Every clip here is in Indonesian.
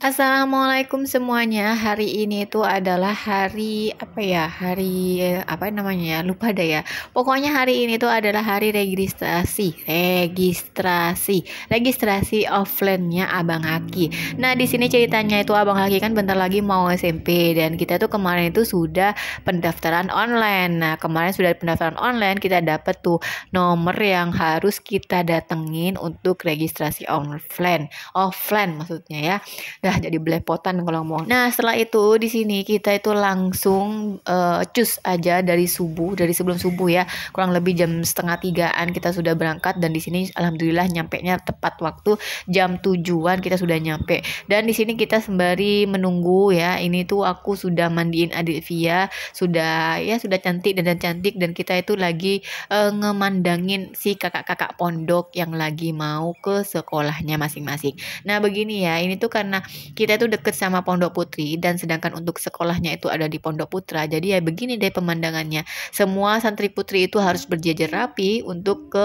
Assalamualaikum semuanya. Hari ini itu adalah hari apa ya? Hari apa namanya ya? Lupa deh ya. Pokoknya hari ini itu adalah hari registrasi, registrasi, registrasi offline-nya Abang Haki. Nah, di sini ceritanya itu Abang Haki kan bentar lagi mau SMP dan kita tuh kemarin itu sudah pendaftaran online. Nah, kemarin sudah pendaftaran online kita dapat tuh nomor yang harus kita datengin untuk registrasi offline. Offline maksudnya ya. Dan nah, udah jadi belepotan kalau mau. Nah setelah itu di sini kita itu langsung uh, cus aja dari subuh dari sebelum subuh ya kurang lebih jam setengah tigaan kita sudah berangkat dan di sini alhamdulillah nyampe nya tepat waktu jam tujuan kita sudah nyampe dan di sini kita sembari menunggu ya ini tuh aku sudah mandiin adik Via sudah ya sudah cantik dan, dan cantik dan kita itu lagi uh, ngemandangin si kakak-kakak pondok yang lagi mau ke sekolahnya masing-masing. Nah begini ya ini tuh karena kita itu deket sama Pondok Putri dan sedangkan untuk sekolahnya itu ada di Pondok Putra. Jadi ya begini deh pemandangannya. Semua santri putri itu harus berjejer rapi untuk ke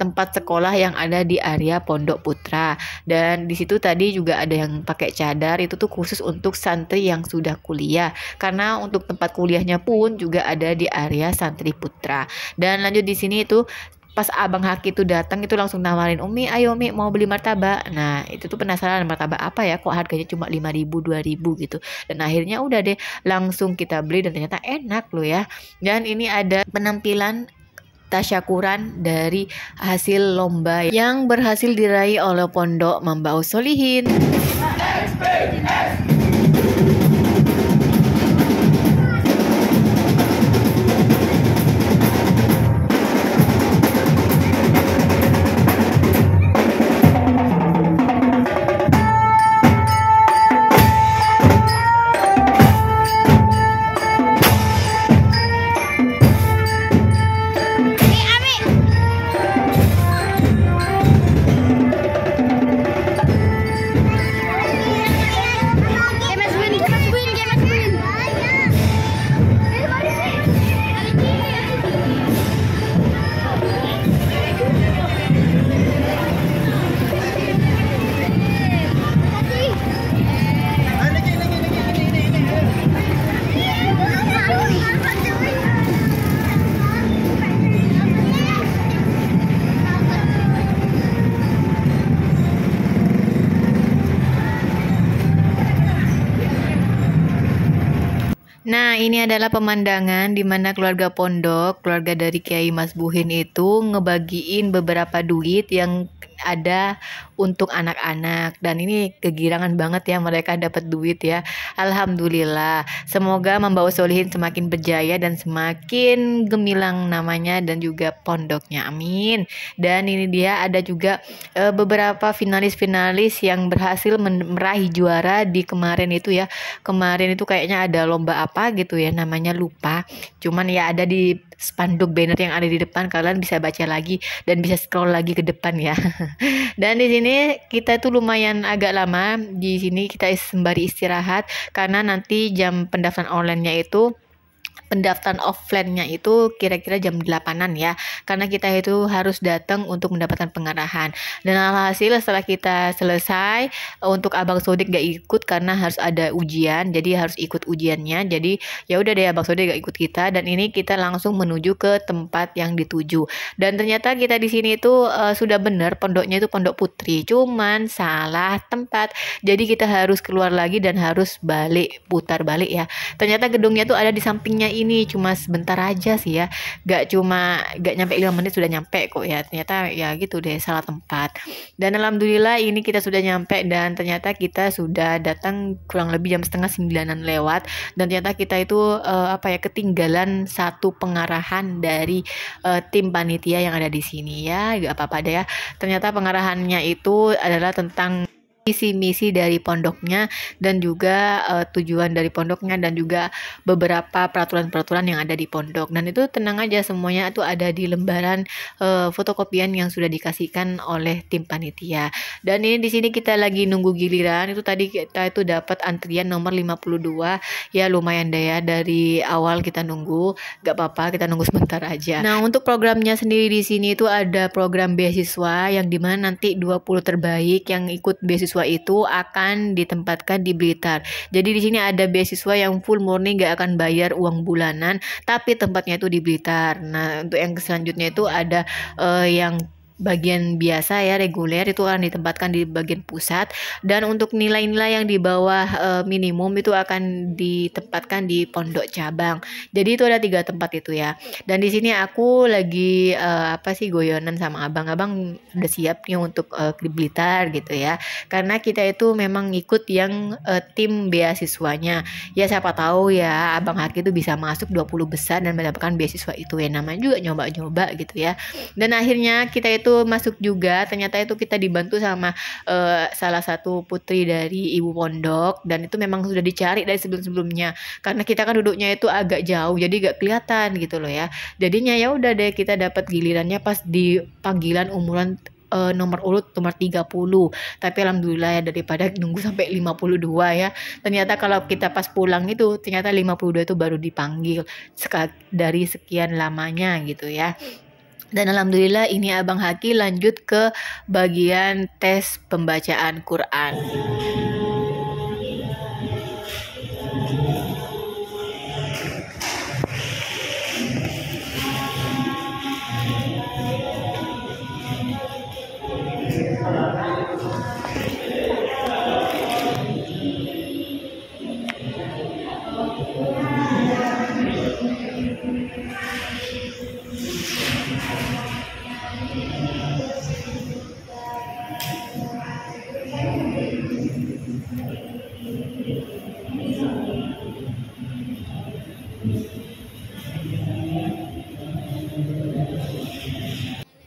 tempat sekolah yang ada di area Pondok Putra. Dan di situ tadi juga ada yang pakai cadar itu tuh khusus untuk santri yang sudah kuliah. Karena untuk tempat kuliahnya pun juga ada di area santri putra. Dan lanjut di sini itu pas abang Haki itu datang itu langsung nawarin Umi ayo Umi mau beli martabak nah itu tuh penasaran martabak apa ya kok harganya cuma 5000 2000 gitu dan akhirnya udah deh langsung kita beli dan ternyata enak loh ya dan ini ada penampilan tasyakuran dari hasil lomba yang berhasil diraih oleh Pondok Mambau Solihin. SPS. Nah, ini adalah pemandangan di mana keluarga pondok, keluarga dari Kiai Mas Buhin itu ngebagiin beberapa duit yang ada untuk anak-anak dan ini kegirangan banget ya mereka dapat duit ya Alhamdulillah semoga membawa solihin semakin berjaya dan semakin gemilang namanya dan juga pondoknya amin dan ini dia ada juga e, beberapa finalis-finalis yang berhasil meraih juara di kemarin itu ya kemarin itu kayaknya ada lomba apa gitu ya namanya lupa cuman ya ada di spanduk banner yang ada di depan kalian bisa baca lagi dan bisa scroll lagi ke depan ya. Dan di sini kita tuh lumayan agak lama. Di sini kita sembari istirahat karena nanti jam pendaftaran online-nya itu pendaftaran offline-nya itu kira-kira jam 8-an ya karena kita itu harus datang untuk mendapatkan pengarahan dan alhasil setelah kita selesai untuk abang sodik gak ikut karena harus ada ujian jadi harus ikut ujiannya jadi ya udah deh abang sodik gak ikut kita dan ini kita langsung menuju ke tempat yang dituju dan ternyata kita di sini itu uh, sudah benar pondoknya itu pondok putri cuman salah tempat jadi kita harus keluar lagi dan harus balik putar balik ya ternyata gedungnya itu ada di sampingnya ini cuma sebentar aja sih ya gak cuma gak nyampe 5 menit sudah nyampe kok ya ternyata ya gitu deh salah tempat dan alhamdulillah ini kita sudah nyampe dan ternyata kita sudah datang kurang lebih jam setengah sembilanan lewat dan ternyata kita itu uh, apa ya ketinggalan satu pengarahan dari uh, tim panitia yang ada di sini ya gak apa-apa deh ya ternyata pengarahannya itu adalah tentang visi misi dari pondoknya dan juga uh, tujuan dari pondoknya dan juga beberapa peraturan-peraturan yang ada di pondok dan itu tenang aja semuanya itu ada di lembaran uh, fotokopian yang sudah dikasihkan oleh tim panitia dan ini di sini kita lagi nunggu giliran itu tadi kita itu dapat antrian nomor 52 ya lumayan deh ya. dari awal kita nunggu gak apa-apa kita nunggu sebentar aja nah untuk programnya sendiri di sini itu ada program beasiswa yang dimana nanti 20 terbaik yang ikut beasiswa beasiswa itu akan ditempatkan di Blitar. Jadi di sini ada beasiswa yang full murni gak akan bayar uang bulanan, tapi tempatnya itu di Blitar. Nah, untuk yang selanjutnya itu ada uh, yang bagian biasa ya reguler itu akan ditempatkan di bagian pusat dan untuk nilai-nilai yang di bawah e, minimum itu akan ditempatkan di pondok cabang. Jadi itu ada tiga tempat itu ya. Dan di sini aku lagi e, apa sih goyonan sama abang-abang udah siap nih untuk e, eh, kriblitar gitu ya. Karena kita itu memang ikut yang e, tim beasiswanya. Ya siapa tahu ya Abang Haki itu bisa masuk 20 besar dan mendapatkan beasiswa itu ya namanya juga nyoba-nyoba gitu ya. Dan akhirnya kita itu itu masuk juga ternyata itu kita dibantu sama uh, salah satu putri dari ibu pondok dan itu memang sudah dicari dari sebelum-sebelumnya karena kita kan duduknya itu agak jauh jadi gak kelihatan gitu loh ya jadinya ya udah deh kita dapat gilirannya pas di panggilan umuran uh, nomor urut nomor 30. Tapi alhamdulillah ya daripada nunggu sampai 52 ya. Ternyata kalau kita pas pulang itu ternyata 52 itu baru dipanggil dari sekian lamanya gitu ya. Dan alhamdulillah ini Abang Haki lanjut ke bagian tes pembacaan Quran.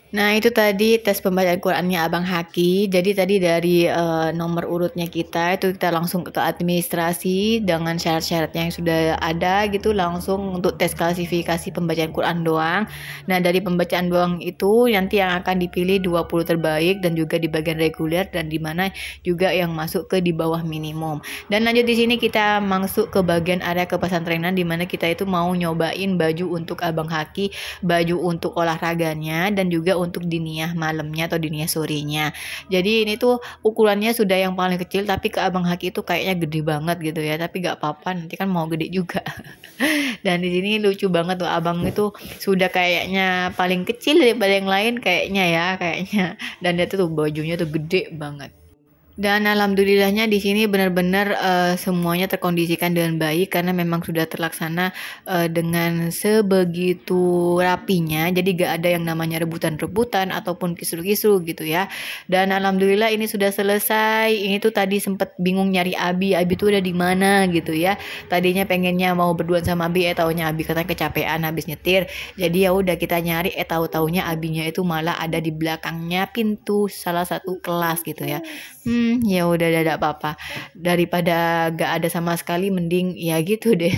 Nah, itu tadi tes pembacaan Qur'annya Abang Haki. Jadi tadi dari uh, nomor urutnya kita itu kita langsung ke administrasi dengan syarat-syaratnya yang sudah ada gitu langsung untuk tes klasifikasi pembacaan Qur'an doang. Nah, dari pembacaan doang itu nanti yang akan dipilih 20 terbaik dan juga di bagian reguler dan di mana juga yang masuk ke di bawah minimum. Dan lanjut di sini kita masuk ke bagian area kepesantrenan di mana kita itu mau nyobain baju untuk Abang Haki, baju untuk olahraganya dan juga untuk diniyah malamnya atau diniyah sorenya. Jadi ini tuh ukurannya sudah yang paling kecil tapi ke Abang Haki itu kayaknya gede banget gitu ya. Tapi gak apa-apa nanti kan mau gede juga. Dan di sini lucu banget tuh Abang itu sudah kayaknya paling kecil daripada yang lain kayaknya ya, kayaknya. Dan dia tuh bajunya tuh gede banget. Dan alhamdulillahnya di sini benar-benar uh, semuanya terkondisikan dengan baik karena memang sudah terlaksana uh, dengan sebegitu rapinya. Jadi gak ada yang namanya rebutan-rebutan ataupun kisru-kisru gitu ya. Dan alhamdulillah ini sudah selesai. Ini tuh tadi sempet bingung nyari Abi. Abi tuh udah di mana gitu ya. Tadinya pengennya mau berduaan sama Abi, eh taunya Abi katanya kecapean habis nyetir. Jadi ya udah kita nyari, eh tahu taunya Abinya itu malah ada di belakangnya pintu salah satu kelas gitu ya. Hmm Hmm, ya udah tidak apa-apa daripada gak ada sama sekali mending ya gitu deh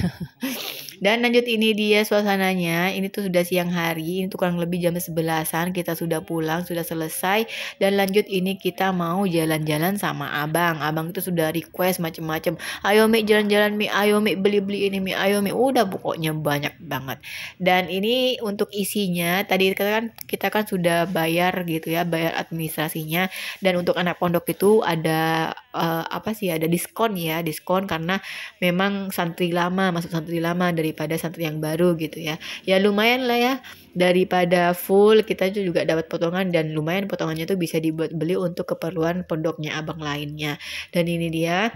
Dan lanjut ini dia suasananya. Ini tuh sudah siang hari, ini tuh kurang lebih jam 11-an kita sudah pulang, sudah selesai dan lanjut ini kita mau jalan-jalan sama abang. Abang itu sudah request macam-macam, Ayo Mi jalan-jalan Mi, ayo Mi beli-beli ini Mi, ayo Mi. Udah pokoknya banyak banget. Dan ini untuk isinya tadi kan kita kan sudah bayar gitu ya, bayar administrasinya dan untuk anak pondok itu ada uh, apa sih ada diskon ya, diskon karena memang santri lama, masuk santri lama dari daripada satu yang baru gitu ya ya lumayan lah ya daripada full kita juga dapat potongan dan lumayan potongannya tuh bisa dibuat beli untuk keperluan pondoknya abang lainnya dan ini dia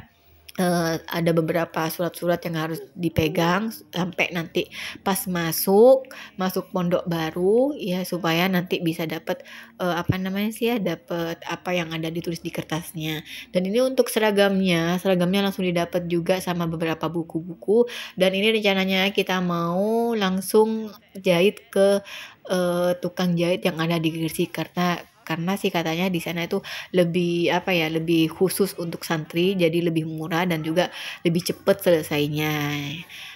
uh, ada beberapa surat-surat yang harus dipegang sampai nanti pas masuk masuk pondok baru ya supaya nanti bisa dapat uh, eh, apa namanya sih ya dapat apa yang ada ditulis di kertasnya dan ini untuk seragamnya seragamnya langsung didapat juga sama beberapa buku-buku dan ini rencananya kita mau langsung jahit ke uh, tukang jahit yang ada di Gresik karena karena sih katanya di sana itu lebih apa ya lebih khusus untuk santri jadi lebih murah dan juga lebih cepat selesainya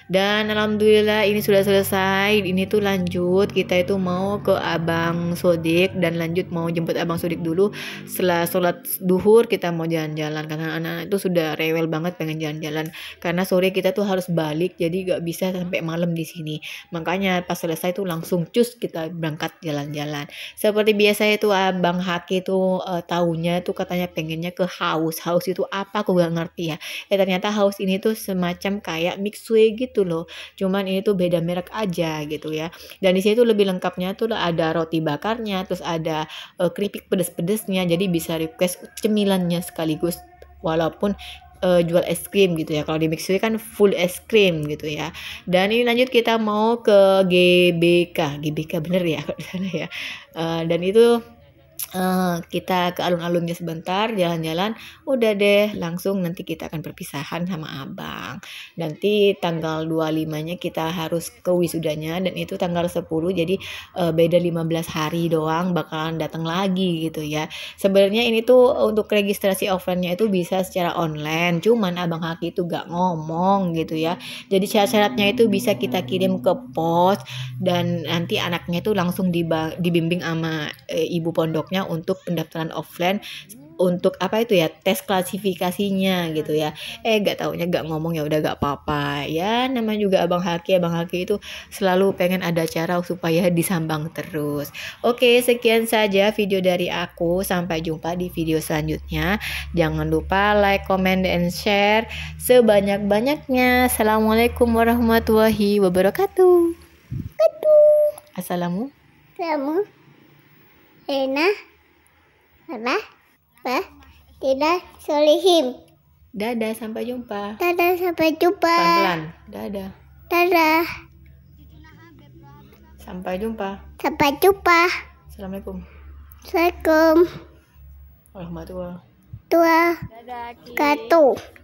dan alhamdulillah ini sudah selesai. Ini tuh lanjut kita itu mau ke Abang Sodik dan lanjut mau jemput Abang Sodik dulu. Setelah sholat duhur kita mau jalan-jalan karena anak-anak itu sudah rewel banget pengen jalan-jalan. Karena sore kita tuh harus balik jadi gak bisa sampai malam di sini. Makanya pas selesai tuh langsung cus kita berangkat jalan-jalan. Seperti biasa itu Abang Haki itu uh, eh, tahunya tuh katanya pengennya ke haus. Haus itu apa aku gak ngerti ya. Eh ternyata haus ini tuh semacam kayak mixway gitu gitu loh cuman ini tuh beda merek aja gitu ya dan di sini tuh lebih lengkapnya tuh ada roti bakarnya terus ada uh, keripik pedes-pedesnya jadi bisa request cemilannya sekaligus walaupun uh, jual es krim gitu ya. Kalau di Mixway kan full es krim gitu ya. Dan ini lanjut kita mau ke GBK. GBK bener ya kalau ya. Uh, dan itu Uh, kita ke alun-alunnya sebentar jalan-jalan udah deh langsung nanti kita akan perpisahan sama abang nanti tanggal 25 nya kita harus ke wisudanya dan itu tanggal 10 jadi uh, beda 15 hari doang bakalan datang lagi gitu ya sebenarnya ini tuh untuk registrasi offline nya itu bisa secara online cuman abang Haki itu gak ngomong gitu ya jadi syarat-syaratnya itu bisa kita kirim ke pos dan nanti anaknya itu langsung dibimbing sama eh, ibu pondoknya misalnya untuk pendaftaran offline untuk apa itu ya tes klasifikasinya gitu ya eh gak taunya gak ngomong ya udah gak apa-apa ya namanya juga abang Haki abang Haki itu selalu pengen ada cara supaya disambang terus oke sekian saja video dari aku sampai jumpa di video selanjutnya jangan lupa like comment and share sebanyak-banyaknya assalamualaikum warahmatullahi wabarakatuh Assalamu. Assalamu. Enak, Rina Bah Tidak Solihim Dadah sampai jumpa Dadah sampai jumpa Pelan-pelan Dadah Dadah Sampai jumpa Sampai jumpa Assalamualaikum Assalamualaikum Warahmatullahi Tua. Dadah Katuh